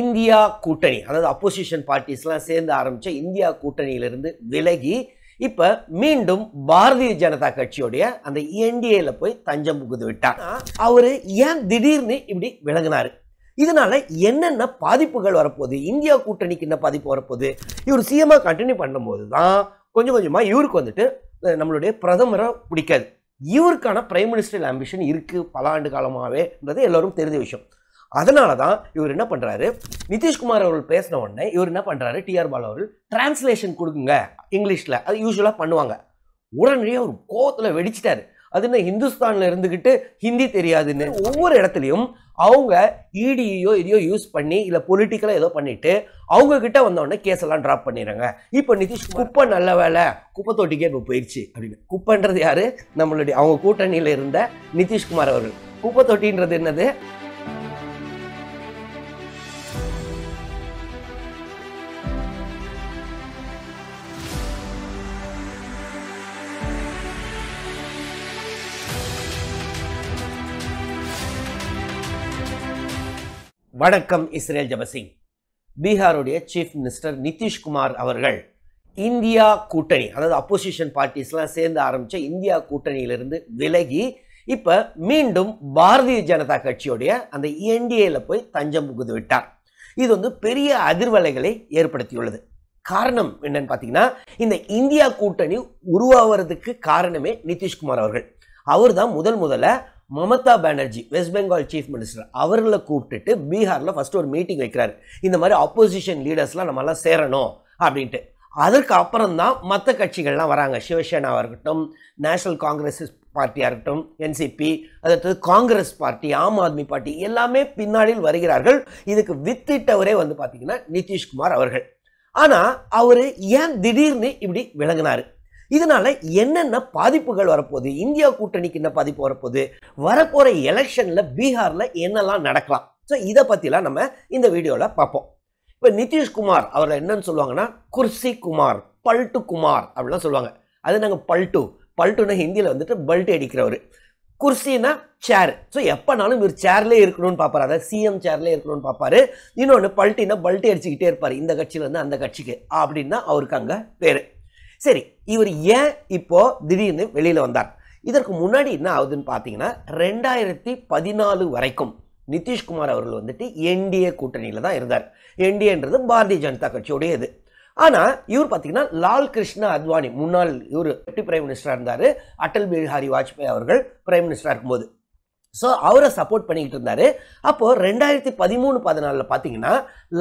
India கூட்டணி அதாவது opposition பார்ட்டிஸ்லாம் சேர்ந்து ஆரம்பித்த இந்தியா கூட்டணியிலிருந்து விலகி இப்போ மீண்டும் பாரதிய ஜனதா கட்சியோடைய அந்த என்டிஏல போய் தஞ்சம் புகுந்து விட்டார் அவர் ஏன் திடீர்னு இப்படி விலகினார் இதனால என்னென்ன பாதிப்புகள் வரப்போகுது இந்தியா கூட்டணிக்கு என்ன பாதிப்பு வரப்போகுது இவர் சிஎம்மா கண்டினியூ பண்ணும்போது தான் கொஞ்சம் கொஞ்சமாக இவருக்கு வந்துட்டு நம்மளுடைய பிரதமரை பிடிக்காது இவருக்கான பிரைம் மினிஸ்டர் ஆம்பிஷன் இருக்குது பல ஆண்டு காலமாகவேன்றது எல்லோரும் தெரிஞ்ச விஷயம் அதனால தான் இவர் என்ன பண்ணுறாரு நிதிஷ்குமார் அவர்கள் பேசின உடனே இவர் என்ன பண்ணுறாரு டிஆர் பாலு அவர்கள் டிரான்ஸ்லேஷன் கொடுக்குங்க இங்கிலீஷில் அது யூஸ்வலாக பண்ணுவாங்க உடனடியாக ஒரு கோவத்தில் வெடிச்சிட்டாரு அது என்ன ஹிந்துஸ்தானில் இருந்துக்கிட்டு ஹிந்தி தெரியாதுன்னு ஒவ்வொரு இடத்துலையும் அவங்க இடியோ e e இதையோ யூஸ் பண்ணி இல்லை பொலிட்டிக்கலாக ஏதோ பண்ணிவிட்டு அவங்கக்கிட்ட கேஸ் கேஸெல்லாம் ட்ராப் பண்ணிடுறாங்க இப்போ நிதிஷ் குப்பை நல்ல வேலை குப்பை தொட்டிக்கே இப்போ போயிடுச்சு அப்படின்னு குப்பைன்றது யார் நம்மளுடைய அவங்க கூட்டணியில் இருந்த நிதிஷ்குமார் அவர்கள் குப்பை தொட்டின்றது என்னது வணக்கம் இஸ்ரேல் ஜபசிங் பீகாருடைய சீஃப் மினிஸ்டர் நிதிஷ்குமார் அவர்கள் இந்தியா கூட்டணி அதாவது அப்போசிஷன் பார்ட்டிஸ்லாம் சேர்ந்து ஆரம்பித்த இந்தியா கூட்டணியிலிருந்து விலகி இப்போ மீண்டும் பாரதிய ஜனதா கட்சியுடைய அந்த என்டிஏல போய் தஞ்சம் புகுந்து விட்டார் இது வந்து பெரிய அதிர்வலைகளை ஏற்படுத்தியுள்ளது காரணம் என்னன்னு பார்த்தீங்கன்னா இந்த இந்தியா கூட்டணி உருவாகிறதுக்கு காரணமே நிதிஷ்குமார் அவர்கள் அவர் தான் முதல் முதல்ல மமதா பானர்ஜி வெஸ்ட் பெங்கால் சீஃப் மினிஸ்டர் அவர்களை கூப்பிட்டுட்டு பீகாரில் ஃபஸ்ட்டு ஒரு மீட்டிங் வைக்கிறாரு இந்த மாதிரி ஆப்போசிஷன் லீடர்ஸ்லாம் நம்மளாம் சேரணும் அப்படின்ட்டு அதற்கு அப்புறம் தான் மற்ற கட்சிகள்லாம் வராங்க சிவசேனாவாக இருக்கட்டும் நேஷனல் காங்கிரஸ் பார்ட்டியாக இருக்கட்டும் என்சிபி அதாவது காங்கிரஸ் பார்ட்டி ஆம் ஆத்மி பார்ட்டி எல்லாமே பின்னாடியில் வருகிறார்கள் இதுக்கு வித்திட்டவரே வந்து பார்த்திங்கன்னா நிதிஷ்குமார் அவர்கள் ஆனால் அவர் ஏன் திடீர்னு இப்படி விளங்கினார் இதனால என்னென்ன பாதிப்புகள் வரப்போகுது இந்தியா கூட்டணிக்கு என்ன பாதிப்பு வரப்போகுது வரப்போகிற எலெக்ஷனில் பீகாரில் என்னெல்லாம் நடக்கலாம் ஸோ இதை பற்றிலாம் நம்ம இந்த வீடியோவில் பார்ப்போம் இப்போ நிதிஷ்குமார் அவரை என்னன்னு சொல்லுவாங்கன்னா குர்சி குமார் பல்ட்டு குமார் அப்படிலாம் சொல்லுவாங்க அது நாங்கள் பல்ட்டு பல்ட்டுன்னா ஹிந்தியில் வந்துட்டு பல்ட்டு அடிக்கிறவர் குர்சினா சேர் ஸோ எப்போனாலும் இவர் சேர்லேயே இருக்கணும்னு பார்ப்பார் அதாவது சிஎம் சேர்லேயே இருக்கணும்னு பார்ப்பாரு இன்னொன்று பல்ட்டினா பல்ட்டு அடிச்சுக்கிட்டே இருப்பார் இந்த கட்சியிலேருந்து அந்த கட்சிக்கு அப்படின்னா அவருக்கு அங்கே பேர் சரி இவர் ஏன் இப்போ திடீர்னு வெளியில் வந்தார் இதற்கு முன்னாடி என்ன ஆகுதுன்னு பார்த்தீங்கன்னா ரெண்டாயிரத்தி பதினாலு வரைக்கும் நிதிஷ்குமார் அவர்கள் வந்துட்டு என்டிஏ கூட்டணியில் தான் இருந்தார் என்டிஏன்றது பாரதிய ஜனதா கட்சியோடைய இது ஆனால் இவர் பார்த்தீங்கன்னா லால் கிருஷ்ணா அத்வானி முன்னாள் இவர் டெப்டி பிரைம் மினிஸ்டராக இருந்தார் அடல் பிஹாரி வாஜ்பாய் அவர்கள் பிரைம் மினிஸ்டராக இருக்கும்போது ஸோ அவரை சப்போர்ட் பண்ணிக்கிட்டு இருந்தார் அப்போது ரெண்டாயிரத்தி பதிமூணு பதினாலில் பார்த்தீங்கன்னா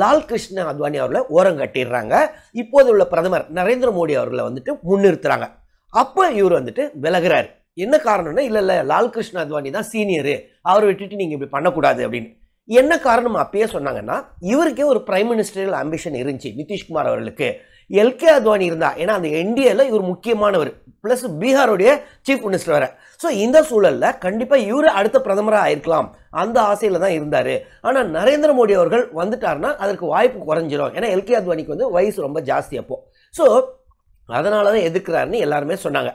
லால் கிருஷ்ண அத்வானி அவர்களை ஓரம் கட்டிடுறாங்க இப்போது உள்ள பிரதமர் நரேந்திர மோடி அவர்களை வந்துட்டு முன்னிறுத்துறாங்க அப்போ இவர் வந்துட்டு விலகிறார் என்ன காரணம்னா இல்லை இல்லை லால் கிருஷ்ண அத்வானி தான் சீனியரு அவரை விட்டுட்டு நீங்கள் இப்படி பண்ணக்கூடாது அப்படின்னு என்ன காரணம் அப்பயே சொன்னாங்கன்னா இவருக்கே ஒரு பிரைம் மினிஸ்டரியல் ஆம்பிஷன் இருந்துச்சு நிதிஷ்குமார் அவர்களுக்கு எல்கே அத்வானி இருந்தால் ஏன்னா அந்த என்டிஏல இவர் முக்கியமானவர் ப்ளஸ் பீகாருடைய சீஃப் மினிஸ்டர் வர ஸோ இந்த சூழலில் கண்டிப்பாக இவர் அடுத்த பிரதமராக ஆயிருக்கலாம் அந்த ஆசையில் தான் இருந்தார் ஆனால் நரேந்திர மோடி அவர்கள் வந்துட்டார்னா அதற்கு வாய்ப்பு குறைஞ்சிடும் ஏன்னா எல்கே அத்வானிக்கு வந்து வயசு ரொம்ப ஜாஸ்தி அப்போ ஸோ அதனால தான் எதிர்க்கிறாருன்னு எல்லாருமே சொன்னாங்க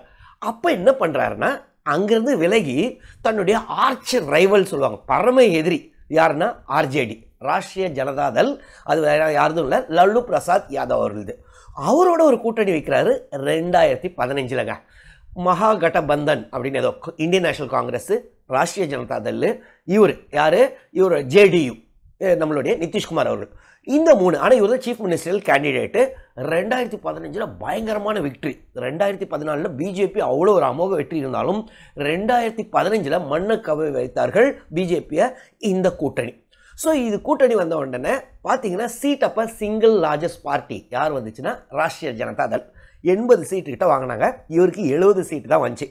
அப்போ என்ன பண்ணுறாருன்னா அங்கேருந்து விலகி தன்னுடைய ஆர்ச்சர் ரைவல் சொல்லுவாங்க பரம எதிரி யாருன்னா ஆர்ஜேடி ராஷ்ட்ரிய ஜனதாதள் அது வேற யாருதும் இல்லை லல்லு பிரசாத் யாதவ் அவர்களது அவரோட ஒரு கூட்டணி வைக்கிறாரு ரெண்டாயிரத்தி பதினஞ்சுலங்க மகா அப்படின்னு ஏதோ Indian National Congress Rashtriya Janata Dal இவர் யார் இவர் ஜேடியு நம்மளுடைய நிதிஷ்குமார் அவர்கள் இந்த மூணு ஆனால் இவர் தான் சீஃப் மினிஸ்டரியல் கேண்டிடேட்டு ரெண்டாயிரத்தி பதினஞ்சில் பயங்கரமான வெற்றி ரெண்டாயிரத்தி பதினாலில் பிஜேபி அவ்வளோ ஒரு அமோக வெற்றி இருந்தாலும் ரெண்டாயிரத்தி பதினஞ்சில் மண்ணை கவி வைத்தார்கள் பிஜேபியை இந்த கூட்டணி ஸோ இது கூட்டணி வந்த உடனே பார்த்தீங்கன்னா சீட் அப்போ சிங்கிள் லார்ஜஸ்ட் பார்ட்டி யார் வந்துச்சுன்னா ராஷ்டிரிய ஜனதா தள் எண்பது சீட்டு கிட்ட வாங்கினாங்க இவருக்கு எழுபது சீட்டு தான் வந்துச்சு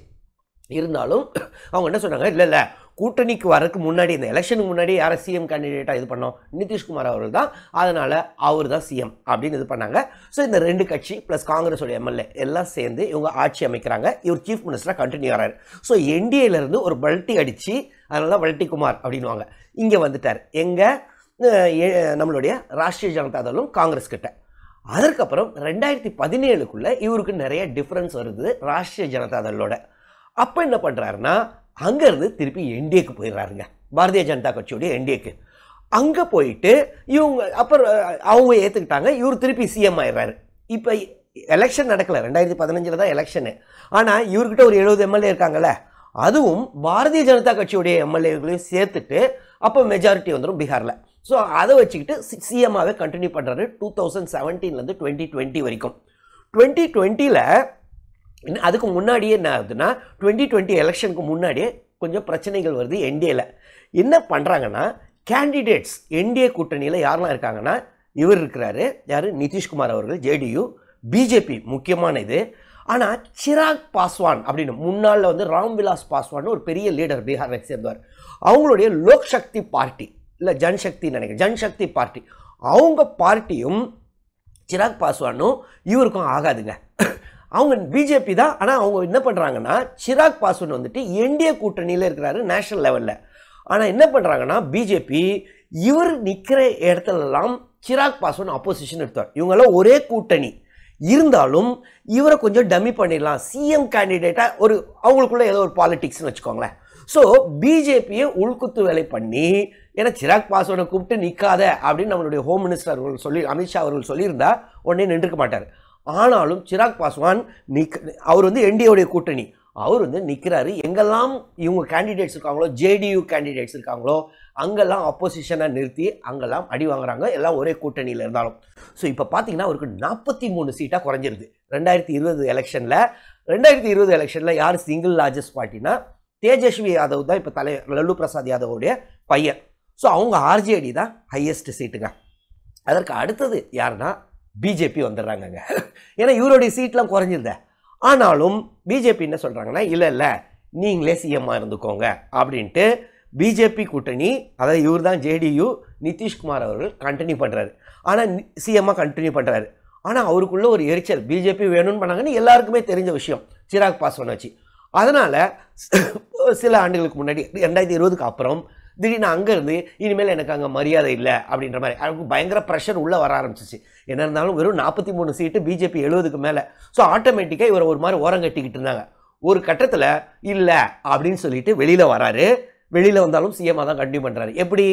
இருந்தாலும் அவங்க என்ன சொன்னாங்க இல்லை இல்லை கூட்டணிக்கு வரதுக்கு முன்னாடி இந்த எலெக்ஷனுக்கு முன்னாடி யாரை சிஎம் கேண்டிடேட்டாக இது பண்ணோம் நிதிஷ்குமார் அவர்கள் தான் அதனால் அவர் தான் சிஎம் அப்படின்னு இது பண்ணாங்க ஸோ இந்த ரெண்டு கட்சி ப்ளஸ் காங்கிரஸோட எம்எல்ஏ எல்லாம் சேர்ந்து இவங்க ஆட்சி அமைக்கிறாங்க இவர் சீஃப் மினிஸ்டராக கண்டினியூ ஆகிறார் ஸோ என்டிஏலேருந்து ஒரு பல்ட்டி அடித்து அதனால தான் வழட்டிக்குமார் அப்படின்வாங்க இங்கே வந்துட்டார் எங்கே நம்மளுடைய ராஷ்ட்ரிய ஜனதா தளம் காங்கிரஸ் கிட்ட அதற்கப்புறம் ரெண்டாயிரத்தி பதினேழுக்குள்ளே இவருக்கு நிறைய டிஃப்ரென்ஸ் வருது ராஷ்டிரிய ஜனதா தளோட அப்போ என்ன பண்ணுறாருன்னா அங்கேருந்து திருப்பி என்டிஏக்கு போயிடுறாருங்க பாரதிய ஜனதா கட்சியுடைய என்டிஏக்கு அங்கே போயிட்டு இவங்க அப்புறம் அவங்க ஏற்றுக்கிட்டாங்க இவர் திருப்பி சிஎம் ஆயிடுறாரு இப்போ எலெக்ஷன் நடக்கலை ரெண்டாயிரத்தி பதினஞ்சில் தான் எலெக்ஷனு ஆனால் இவர்கிட்ட ஒரு எழுபது எம்எல்ஏ இருக்காங்களே அதுவும் பாரதிய ஜனதா கட்சியுடைய எம்எல்ஏக்களையும் சேர்த்துட்டு அப்போ மெஜாரிட்டி வந்துடும் பீகாரில் ஸோ அதை வச்சுக்கிட்டு சிஎம்மாவே கண்டினியூ பண்ணுறாரு டூ தௌசண்ட் செவன்டீன்லேருந்து டுவெண்ட்டி டுவெண்ட்டி வரைக்கும் டுவெண்ட்டி டுவெண்ட்டியில் அதுக்கு முன்னாடியே என்ன ஆகுதுன்னா டுவெண்ட்டி டுவெண்ட்டி எலெக்ஷனுக்கு முன்னாடியே கொஞ்சம் பிரச்சனைகள் வருது என்டிஏல என்ன பண்ணுறாங்கன்னா கேண்டிடேட்ஸ் என்டிஏ கூட்டணியில் யாரெல்லாம் இருக்காங்கன்னா இவர் இருக்கிறாரு யார் நிதிஷ்குமார் அவர்கள் ஜேடியு பிஜேபி முக்கியமான இது ஆனால் சிராக் பாஸ்வான் அப்படின்னு முன்னாளில் வந்து ராம்விலாஸ் பாஸ்வான் ஒரு பெரிய லீடர் பீகாரை சேர்ந்தவர் அவங்களுடைய லோக் சக்தி பார்ட்டி இல்லை ஜன்சக்தி நினைக்கிறேன் ஜன்சக்தி பார்ட்டி அவங்க பார்ட்டியும் சிராக் பாஸ்வானும் இவருக்கும் ஆகாதுங்க அவங்க பிஜேபி தான் ஆனால் அவங்க என்ன பண்ணுறாங்கன்னா சிராக் பாஸ்வான் வந்துட்டு என்டிஏ கூட்டணியில் இருக்கிறாரு நேஷனல் லெவலில் ஆனால் என்ன பண்ணுறாங்கன்னா பிஜேபி இவர் நிற்கிற இடத்துலலாம் சிராக் பாஸ்வான் அப்போசிஷன் எடுத்தார் இவங்கெல்லாம் ஒரே கூட்டணி இருந்தாலும் இவரை கொஞ்சம் டம்மி பண்ணிடலாம் சிஎம் கேண்டிடேட்டாக ஒரு அவங்களுக்குள்ள ஏதோ ஒரு பாலிட்டிக்ஸ்னு வச்சுக்கோங்களேன் ஸோ பிஜேபியை உள்குத்து வேலை பண்ணி ஏன்னா சிராக் பாஸ்வானை கூப்பிட்டு நிற்காத அப்படின்னு நம்மளுடைய ஹோம் மினிஸ்டர் அவர்கள் சொல்லி அமித்ஷா அவர்கள் சொல்லியிருந்தா உடனே நின்றுக்க மாட்டார் ஆனாலும் சிராக் பாஸ்வான் நிக் அவர் வந்து என்டிஏடைய கூட்டணி அவர் வந்து நிற்கிறாரு எங்கெல்லாம் இவங்க கேண்டிடேட்ஸ் இருக்காங்களோ ஜேடியு கேண்டிடேட்ஸ் இருக்காங்களோ அங்கெல்லாம் அப்போசிஷனை நிறுத்தி அங்கெல்லாம் அடி வாங்குறாங்க எல்லாம் ஒரே கூட்டணியில் இருந்தாலும் ஸோ இப்போ பார்த்தீங்கன்னா அவருக்கு நாற்பத்தி மூணு சீட்டாக குறைஞ்சிருது ரெண்டாயிரத்தி இருபது எலெக்ஷனில் ரெண்டாயிரத்தி இருபது எலெக்ஷனில் யார் சிங்கிள் லார்ஜஸ்ட் பார்ட்டினா தேஜஸ்வி யாதவ் தான் இப்போ தலை லல்லு பிரசாத் யாதவோடைய பையன் ஸோ அவங்க ஆர்ஜேடி தான் ஹையஸ்ட் சீட்டுங்க அதற்கு அடுத்தது யாருன்னா பிஜேபி வந்துடுறாங்கங்க ஏன்னா இவருடைய சீட்லாம் குறைஞ்சிருந்த ஆனாலும் பிஜேபி என்ன சொல்கிறாங்கன்னா இல்லை இல்லை நீங்களே சிஎம்மாக இருந்துக்கோங்க அப்படின்ட்டு பிஜேபி கூட்டணி அதாவது இவர் தான் ஜேடியு நிதிஷ்குமார் அவர்கள் கண்டினியூ பண்ணுறாரு ஆனால் சிஎம்மாக கண்டினியூ பண்ணுறாரு ஆனால் அவருக்குள்ளே ஒரு எரிச்சல் பிஜேபி வேணும்னு பண்ணாங்கன்னு எல்லாருக்குமே தெரிஞ்ச விஷயம் சிராக் பாஸ்வான் வச்சு அதனால் சில ஆண்டுகளுக்கு முன்னாடி ரெண்டாயிரத்தி இருபதுக்கு அப்புறம் திடீர்னு அங்கேருந்து இனிமேல் எனக்கு அங்கே மரியாதை இல்லை அப்படின்ற மாதிரி அவருக்கு பயங்கர ப்ரெஷர் உள்ளே வர ஆரம்பிச்சிச்சு என்ன இருந்தாலும் வெறும் நாற்பத்தி மூணு சீட்டு பிஜேபி எழுபதுக்கு மேலே ஸோ ஆட்டோமேட்டிக்காக இவர் ஒரு மாதிரி ஓரம் கட்டிக்கிட்டு இருந்தாங்க ஒரு கட்டத்தில் இல்லை அப்படின்னு சொல்லிட்டு வெளியில் வராரு வெளியில் வந்தாலும் சிஎம்மாக தான் கண்டினியூ பண்ணுறாரு எப்படி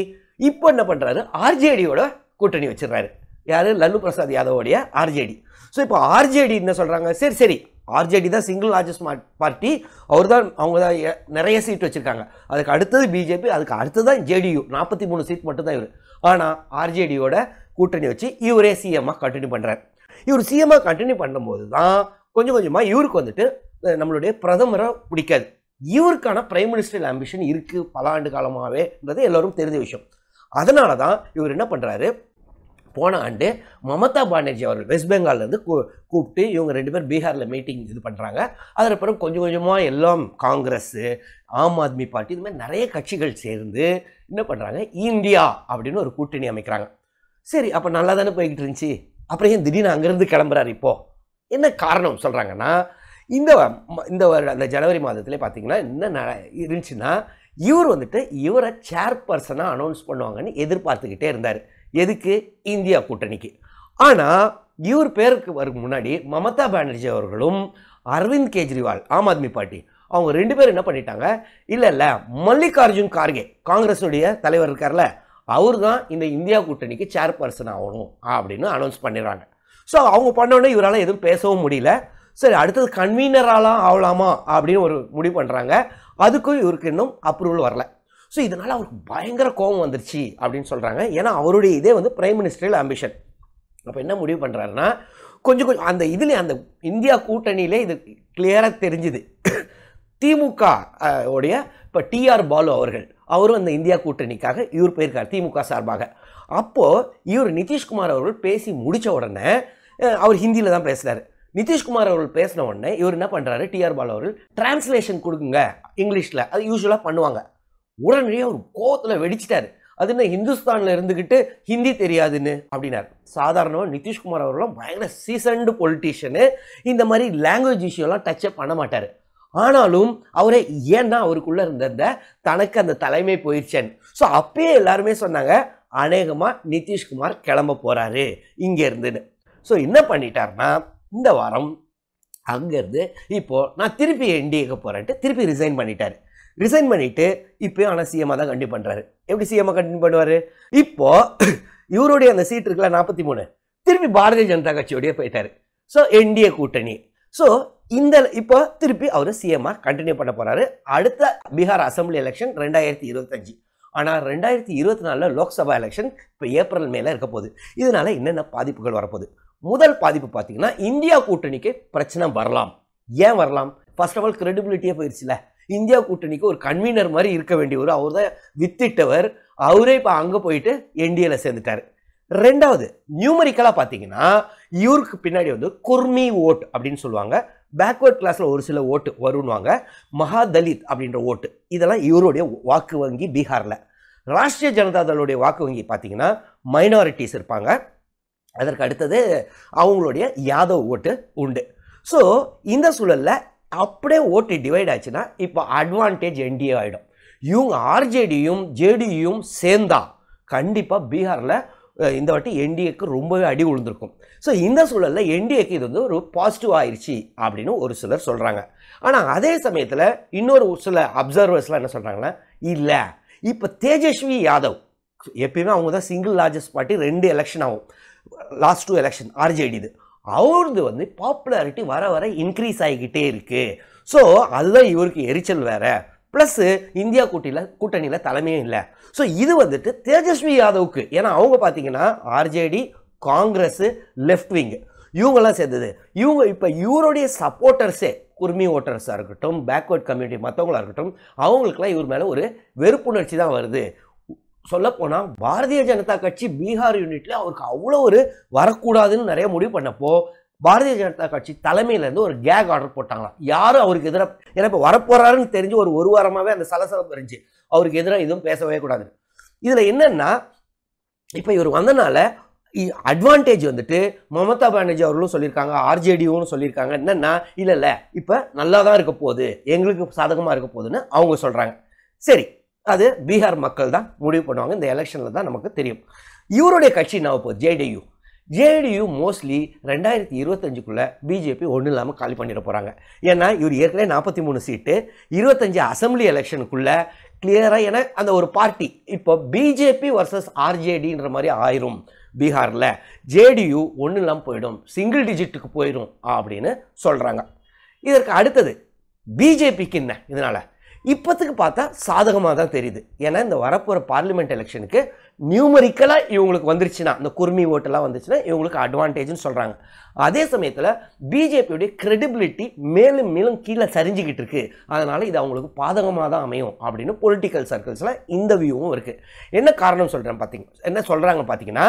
இப்போ என்ன பண்ணுறாரு ஆர்ஜேடியோட கூட்டணி வச்சிடுறாரு யார் லல்லு பிரசாத் யாதவோடைய ஆர்ஜேடி ஸோ இப்போ ஆர்ஜேடி என்ன சொல்கிறாங்க சரி சரி ஆர்ஜேடி தான் சிங்கிள் லார்ஜஸ்ட் பார்ட்டி அவர் தான் அவங்க தான் நிறைய சீட் வச்சுருக்காங்க அதுக்கு அடுத்தது பிஜேபி அதுக்கு அடுத்தது தான் ஜேடியு நாற்பத்தி மூணு சீட் மட்டும்தான் இவர் ஆனால் ஆர்ஜேடியோட கூட்டணி வச்சு இவரே சிஎம்மாக கண்டினியூ பண்ணுறாரு இவர் சிஎம்மாக கண்டினியூ பண்ணும்போது தான் கொஞ்சம் கொஞ்சமாக இவருக்கு வந்துட்டு நம்மளுடைய பிரதமரை பிடிக்காது இவருக்கான பிரைம் மினிஸ்டர் ஆம்பிஷன் இருக்குது பல ஆண்டு காலமாகவேன்றது எல்லோரும் தெரிஞ்ச விஷயம் அதனால தான் இவர் என்ன பண்ணுறாரு போன ஆண்டு மமதா பானர்ஜி அவர்கள் வெஸ்ட் பெங்கால்லேருந்து கூப்பிட்டு இவங்க ரெண்டு பேர் பீகாரில் மீட்டிங் இது பண்ணுறாங்க அதற்கப்புறம் கொஞ்சம் கொஞ்சமாக எல்லாம் காங்கிரஸ்ஸு ஆம் ஆத்மி பார்ட்டி இது மாதிரி நிறைய கட்சிகள் சேர்ந்து என்ன பண்ணுறாங்க இந்தியா அப்படின்னு ஒரு கூட்டணி அமைக்கிறாங்க சரி அப்போ நல்லா தானே போய்கிட்டு இருந்துச்சு அப்புறம் ஏன் திடீர்னு அங்கேருந்து கிளம்புறாரு இப்போது என்ன காரணம் சொல்கிறாங்கன்னா இந்த இந்த அந்த ஜனவரி மாதத்துலேயே பார்த்தீங்கன்னா என்ன இருந்துச்சுன்னா இவர் வந்துட்டு இவரை சேர்பர்சனாக அனௌன்ஸ் பண்ணுவாங்கன்னு எதிர்பார்த்துக்கிட்டே இருந்தார் எதுக்கு இந்தியா கூட்டணிக்கு ஆனால் இவர் பேருக்கு வரும் முன்னாடி மமதா பானர்ஜி அவர்களும் அரவிந்த் கெஜ்ரிவால் ஆம் ஆத்மி பார்ட்டி அவங்க ரெண்டு பேரும் என்ன பண்ணிட்டாங்க இல்லை இல்லை மல்லிகார்ஜுன் கார்கே காங்கிரஸுடைய தலைவர் இருக்கார்ல அவர் தான் இந்த இந்தியா கூட்டணிக்கு சேர்பர்சன் ஆகணும் அப்படின்னு அனௌன்ஸ் பண்ணிடுறாங்க ஸோ அவங்க பண்ணோடனே இவரால் எதுவும் பேசவும் முடியல சரி அடுத்தது கன்வீனராலாம் ஆகலாமா அப்படின்னு ஒரு முடிவு பண்ணுறாங்க அதுக்கும் இவருக்கு இன்னும் அப்ரூவல் வரல ஸோ இதனால் அவருக்கு பயங்கர கோபம் வந்துருச்சு அப்படின்னு சொல்கிறாங்க ஏன்னா அவருடைய இதே வந்து பிரைம் மினிஸ்டரில் அம்பிஷன் அப்போ என்ன முடிவு பண்ணுறாருன்னா கொஞ்சம் கொஞ்சம் அந்த இதில் அந்த இந்தியா கூட்டணியிலே இது கிளியராக தெரிஞ்சுது திமுக உடைய இப்போ டிஆர் பாலு அவர்கள் அவரும் அந்த இந்தியா கூட்டணிக்காக இவர் போயிருக்கார் திமுக சார்பாக அப்போது இவர் நிதிஷ்குமார் அவர்கள் பேசி முடித்த உடனே அவர் ஹிந்தியில் தான் பேசுகிறார் நிதிஷ்குமார் அவர்கள் பேசின உடனே இவர் என்ன பண்ணுறாரு டிஆர் பால் அவர்கள் டிரான்ஸ்லேஷன் கொடுக்குங்க இங்கிலீஷில் அது யூஸ்வலாக பண்ணுவாங்க உடனடியாக அவர் கோவத்தில் வெடிச்சிட்டாரு அது என்ன ஹிந்துஸ்தானில் இருந்துக்கிட்டு ஹிந்தி தெரியாதுன்னு அப்படின்னாரு சாதாரணமாக நிதிஷ்குமார் அவர்களும் பயங்கர சீசன்டு பொலிட்டீஷியனு இந்த மாதிரி லாங்குவேஜ் இஷ்யூலாம் டச்சப் பண்ண மாட்டார் ஆனாலும் அவரே ஏன்னா அவருக்குள்ளே இருந்த தனக்கு அந்த தலைமை போயிடுச்சேன் ஸோ அப்பயே எல்லாருமே சொன்னாங்க அநேகமாக நிதிஷ்குமார் கிளம்ப போகிறாரு இங்கேருந்துன்னு ஸோ என்ன பண்ணிட்டார்னா இந்த வாரம் அங்கேருந்து இப்போது நான் திருப்பி என்டிஏக்கு போகிறேன்ட்டு திருப்பி ரிசைன் பண்ணிட்டார் ரிசைன் பண்ணிவிட்டு இப்போயும் ஆனால் சிஎம்மாக தான் கண்டினியூ பண்ணுறாரு எப்படி சிஎம்மாக கண்டினியூ பண்ணுவார் இப்போது இவருடைய அந்த சீட் இருக்குல்ல நாற்பத்தி மூணு திருப்பி பாரதிய ஜனதா கட்சியோடய போயிட்டார் ஸோ என்டிஏ கூட்டணி ஸோ இந்த இப்போ திருப்பி அவர் சிஎம்மாக கண்டினியூ பண்ண போகிறாரு அடுத்த பீகார் அசம்பிளி எலெக்ஷன் ரெண்டாயிரத்தி இருபத்தஞ்சி ஆனால் ரெண்டாயிரத்தி இருபத்தி நாலில் லோக்சபா எலெக்ஷன் இப்போ ஏப்ரல் மேலே இருக்க போகுது இதனால் என்னென்ன பாதிப்புகள் வரப்போகுது முதல் பாதிப்பு பார்த்தீங்கன்னா இந்தியா கூட்டணிக்கு பிரச்சனை வரலாம் ஏன் வரலாம் ஃபர்ஸ்ட் ஆஃப் ஆல் கிரெடிபிலிட்டியே போயிடுச்சுல இந்தியா கூட்டணிக்கு ஒரு கன்வீனர் மாதிரி இருக்க வேண்டியவர் அவர் தான் வித்திட்டவர் அவரே இப்போ அங்கே போயிட்டு என்டிஏல சேர்ந்துட்டார் ரெண்டாவது நியூமரிக்கலாக பார்த்தீங்கன்னா இவருக்கு பின்னாடி வந்து குர்மி ஓட் அப்படின்னு சொல்லுவாங்க பேக்வர்ட் கிளாஸில் ஒரு சில ஓட்டு வருன்னுவாங்க மகாதலித் அப்படின்ற ஓட்டு இதெல்லாம் இவருடைய வாக்கு வங்கி பீகாரில் ராஷ்டிரிய ஜனதா தளுடைய வாக்கு வங்கி பார்த்தீங்கன்னா மைனாரிட்டிஸ் இருப்பாங்க அதற்கு அடுத்தது அவங்களுடைய யாதவ் ஓட்டு உண்டு ஸோ இந்த சூழலில் அப்படியே ஓட்டு டிவைட் ஆச்சுன்னா இப்போ அட்வான்டேஜ் என்டிஏ ஆகிடும் இவங்க ஆர்ஜேடியும் ஜேடியும் e சேர்ந்தா கண்டிப்பாக பீகாரில் இந்த வாட்டி என்டிஏக்கு ரொம்பவே அடி உழுந்திருக்கும் ஸோ இந்த சூழலில் என்டிஏக்கு இது வந்து ஒரு பாசிட்டிவ் ஆயிடுச்சு அப்படின்னு ஒரு சிலர் சொல்கிறாங்க ஆனால் அதே சமயத்தில் இன்னொரு சில அப்சர்வர்ஸ்லாம் என்ன சொல்கிறாங்கன்னா இல்லை இப்போ தேஜஸ்வி யாதவ் எப்பயுமே அவங்க தான் சிங்கிள் லார்ஜஸ்ட் பார்ட்டி ரெண்டு எலெக்ஷன் ஆகும் லாஸ்ட் டூ எலெக்ஷன் ஆர்ஜேடிது அவரது வந்து பாப்புலாரிட்டி வர வர இன்க்ரீஸ் ஆகிக்கிட்டே இருக்குது ஸோ அதுதான் இவருக்கு எரிச்சல் வேறு ப்ளஸ்ஸு இந்தியா கூட்டியில் கூட்டணியில் தலைமையும் இல்லை ஸோ இது வந்துட்டு தேஜஸ்வி யாதவுக்கு ஏன்னா அவங்க பார்த்தீங்கன்னா ஆர்ஜேடி காங்கிரஸ் லெஃப்ட் விங்கு இவங்கெல்லாம் சேர்ந்தது இவங்க இப்போ இவருடைய சப்போர்ட்டர்ஸே குர்மி ஓட்டர்ஸாக இருக்கட்டும் பேக்வர்ட் கம்யூனிட்டி மற்றவங்களாக இருக்கட்டும் அவங்களுக்குலாம் இவர் மேலே ஒரு வெறுப்புணர்ச்சி தான் வருது சொல்லப்போனால் பாரதிய ஜனதா கட்சி பீகார் யூனிட்ல அவருக்கு அவ்வளோ ஒரு வரக்கூடாதுன்னு நிறைய முடிவு பண்ணப்போ பாரதிய ஜனதா கட்சி தலைமையிலேருந்து ஒரு கேக் ஆர்டர் போட்டாங்களாம் யாரும் அவருக்கு எதிராக ஏன்னா இப்போ வரப்போறாருன்னு தெரிஞ்சு ஒரு ஒரு வாரமாகவே அந்த சலசலப்பு இருந்துச்சு அவருக்கு எதிராக எதுவும் பேசவே கூடாது இதில் என்னென்னா இப்போ இவர் வந்தனால அட்வான்டேஜ் வந்துட்டு மமதா பானர்ஜி அவர்களும் சொல்லியிருக்காங்க ஆர்ஜேடியும் சொல்லியிருக்காங்க என்னென்னா இல்லை இல்லை இப்போ நல்லா தான் இருக்க போகுது எங்களுக்கு சாதகமாக இருக்க போகுதுன்னு அவங்க சொல்கிறாங்க சரி அது பீகார் மக்கள் தான் முடிவு பண்ணுவாங்க இந்த எலெக்ஷனில் தான் நமக்கு தெரியும் இவருடைய கட்சி நான் இப்போ ஜேடியு ஜேடியு மோஸ்ட்லி ரெண்டாயிரத்தி இருபத்தஞ்சுக்குள்ளே பிஜேபி ஒன்றும் இல்லாமல் காலி பண்ணிட போகிறாங்க ஏன்னா இவர் ஏற்கனவே நாற்பத்தி மூணு சீட்டு இருபத்தஞ்சி அசம்பிளி எலெக்ஷனுக்குள்ளே கிளியராக என அந்த ஒரு பார்ட்டி இப்போ பிஜேபி வர்சஸ் ஆர்ஜேடின்ற மாதிரி ஆயிரும் பீகாரில் ஜேடியு ஒன்றும் இல்லாமல் போயிடும் சிங்கிள் டிஜிட்டுக்கு போயிடும் அப்படின்னு சொல்கிறாங்க இதற்கு அடுத்தது பிஜேபிக்கு என்ன இதனால் இப்போத்துக்கு பார்த்தா சாதகமாக தான் தெரியுது ஏன்னா இந்த வரப்போகிற பார்லிமெண்ட் எலெக்ஷனுக்கு நியூமரிக்கலாக இவங்களுக்கு வந்துருச்சுன்னா இந்த குர்மி ஓட்டெல்லாம் வந்துச்சுன்னா இவங்களுக்கு அட்வான்டேஜ்னு சொல்கிறாங்க அதே சமயத்தில் பிஜேபியுடைய கிரெடிபிலிட்டி மேலும் மேலும் கீழே சரிஞ்சிக்கிட்டு இருக்குது அதனால் இது அவங்களுக்கு பாதகமாக தான் அமையும் அப்படின்னு பொலிட்டிக்கல் சர்க்கிள்ஸில் இந்த வியூவும் இருக்குது என்ன காரணம் சொல்கிறேன் பார்த்திங்க என்ன சொல்கிறாங்க பார்த்தீங்கன்னா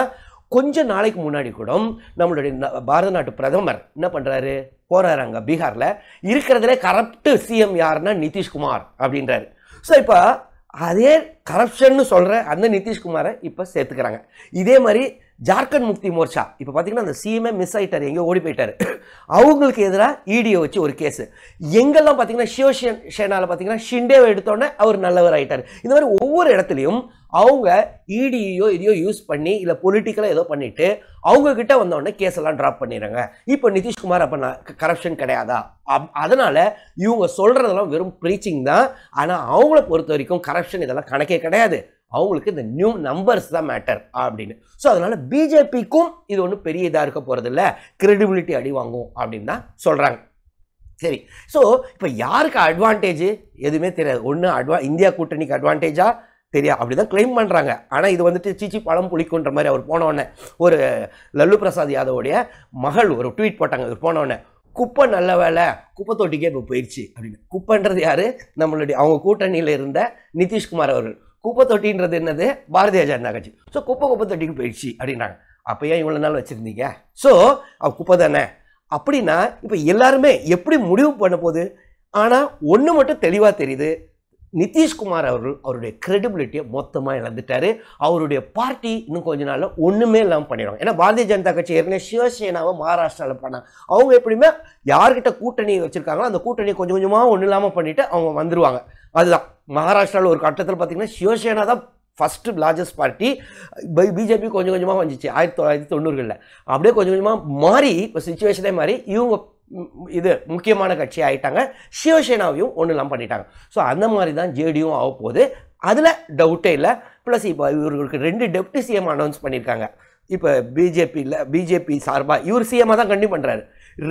கொஞ்ச நாளைக்கு முன்னாடி கூட நம்மளுடைய பாரத நாட்டு பிரதமர் என்ன பண்ணுறாரு போகிறாரு அங்கே பீகாரில் இருக்கிறதுலே கரப்டு சிஎம் யாருன்னா நிதிஷ்குமார் அப்படின்றாரு ஸோ இப்போ அதே கரப்ஷன்னு சொல்கிற அந்த நிதிஷ்குமாரை இப்போ சேர்த்துக்கிறாங்க இதே மாதிரி ஜார்க்கண்ட் முக்தி மோர்ச்சா இப்போ பார்த்தீங்கன்னா அந்த சிஎம்ஏ மிஸ் ஆகிட்டார் எங்கேயோ ஓடி போயிட்டார் அவங்களுக்கு எதிராக இடியை e வச்சு ஒரு கேஸ் எங்கெல்லாம் பார்த்தீங்கன்னா ஷேனாவில் பார்த்தீங்கன்னா ஷிண்டேவை எடுத்தோடனே அவர் நல்லவர் ஆகிட்டார் இந்த மாதிரி ஒவ்வொரு இடத்துலையும் அவங்க இடியோ e e இதையோ யூஸ் பண்ணி இல்லை பொலிட்டிக்கலாக ஏதோ பண்ணிவிட்டு கிட்ட வந்தவொடனே கேஸ் எல்லாம் ட்ராப் பண்ணிடுறாங்க இப்போ நிதிஷ்குமார் அப்போ நான் கரப்ஷன் கிடையாதா அப் அதனால் இவங்க சொல்கிறதெல்லாம் வெறும் ப்ரீச்சிங் தான் ஆனால் அவங்கள பொறுத்த வரைக்கும் கரப்ஷன் இதெல்லாம் கணக்கே கிடையாது அவங்களுக்கு இந்த நியூ நம்பர்ஸ் தான் மேட்டர் அப்படின்னு ஸோ அதனால் பிஜேபிக்கும் இது ஒன்றும் பெரிய இதாக இருக்க போகிறதில்ல கிரெடிபிலிட்டி அடி வாங்கும் அப்படின்னு தான் சொல்கிறாங்க சரி ஸோ இப்போ யாருக்கு அட்வான்டேஜ் எதுவுமே தெரியாது ஒன்று அட்வா இந்தியா கூட்டணிக்கு அட்வான்டேஜாக சரியா அப்படி தான் கிளைம் பண்ணுறாங்க ஆனால் இது வந்துட்டு சீச்சி பழம் புளிக்குன்ற மாதிரி அவர் போனோடனே ஒரு லல்லு பிரசாத் யாதவோடைய மகள் ஒரு ட்வீட் போட்டாங்க இவர் போனோடனே குப்பை நல்ல வேலை குப்பை தொட்டிக்கே இப்போ போயிடுச்சு அப்படின்னு குப்பைன்றது யார் நம்மளுடைய அவங்க கூட்டணியில் இருந்த நிதிஷ்குமார் அவர்கள் குப்பை தொட்டின்றது என்னது பாரதிய ஜனதா கட்சி ஸோ குப்பை குப்பை தொட்டிக்கு போயிடுச்சு அப்படின்னாங்க அப்போ ஏன் இவ்வளோ நாள் வச்சுருந்தீங்க ஸோ அவள் குப்பை தானே அப்படின்னா இப்போ எல்லாருமே எப்படி முடிவு பண்ண போகுது ஆனால் ஒன்று மட்டும் தெளிவாக தெரியுது நிதிஷ்குமார் அவர்கள் அவருடைய கிரெடிபிலிட்டியை மொத்தமாக இழந்துட்டார் அவருடைய பார்ட்டி இன்னும் கொஞ்ச நாளில் ஒன்றுமே இல்லாமல் பண்ணிடுவாங்க ஏன்னா பாரதிய ஜனதா கட்சி ஏற்கனவே சிவசேனாவை மகாராஷ்டிராவில் பண்ணாங்க அவங்க எப்படியுமே யார்கிட்ட கூட்டணி வச்சுருக்காங்களோ அந்த கூட்டணியை கொஞ்சம் கொஞ்சமாக ஒன்றும் இல்லாமல் பண்ணிவிட்டு அவங்க வந்துடுவாங்க அதுதான் மகாராஷ்டிராவில் ஒரு கட்டத்தில் பார்த்திங்கன்னா சிவசேனா தான் first largest party by BJP கொஞ்சம் கொஞ்சமாக வந்துச்சு ஆயிரத்தி தொள்ளாயிரத்தி தொண்ணூறுகளில் அப்படியே கொஞ்சம் கொஞ்சமாக மாறி இப்போ சுச்சுவேஷனே மாறி இவங்க இது முக்கியமான கட்சி ஆகிட்டாங்க சிவசேனாவையும் ஒன்றுலாம் பண்ணிட்டாங்க ஸோ அந்த மாதிரி தான் ஜேடியும் ஆக போகுது அதில் டவுட்டே இல்லை ப்ளஸ் இப்போ இவர்களுக்கு ரெண்டு டெப்டி சிஎம் அனௌன்ஸ் பண்ணியிருக்காங்க இப்போ பிஜேபியில் பிஜேபி சார்பாக இவர் சிஎம்மாக தான் கண்டிப்பாக பண்ணுறாரு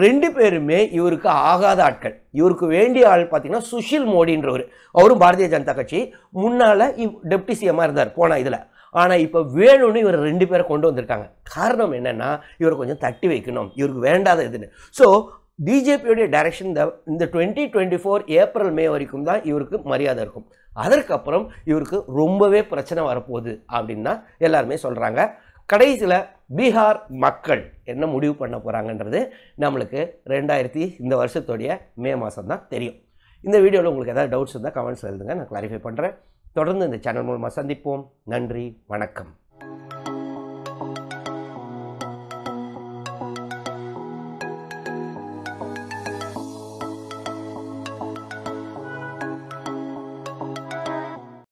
ரெண்டு பேருமே இவருக்கு ஆகாத ஆட்கள் இவருக்கு வேண்டிய ஆள் பார்த்தீங்கன்னா சுஷில் மோடின்றவர் அவரும் பாரதிய ஜனதா கட்சி முன்னால் இவ் டெப்டி சிஎம்மாக இருந்தார் போன இதில் ஆனால் இப்போ வேணும்னு இவர் ரெண்டு பேரை கொண்டு வந்திருக்காங்க காரணம் என்னென்னா இவர் கொஞ்சம் தட்டி வைக்கணும் இவருக்கு வேண்டாத இதுன்னு ஸோ பிஜேபியுடைய டைரக்ஷன் இந்த இந்த twenty twenty four April May வரைக்கும் தான் இவருக்கு மரியாதை இருக்கும் அதற்கப்புறம் இவருக்கு ரொம்பவே பிரச்சனை வரப்போகுது அப்படின்னா எல்லாருமே சொல்கிறாங்க கடைசியில் பீகார் மக்கள் என்ன முடிவு பண்ண போகிறாங்கன்றது நம்மளுக்கு ரெண்டாயிரத்தி இந்த வருஷத்துடைய மே மாதம் தான் தெரியும் இந்த வீடியோவில் உங்களுக்கு ஏதாவது டவுட்ஸ் இருந்தால் கமெண்ட்ஸ் எழுதுங்க நான் கிளாரிஃபை பண்ணுறேன் தொடர்ந்து இந்த சேனல் மூலமாக சந்திப்போம் நன்றி வணக்கம்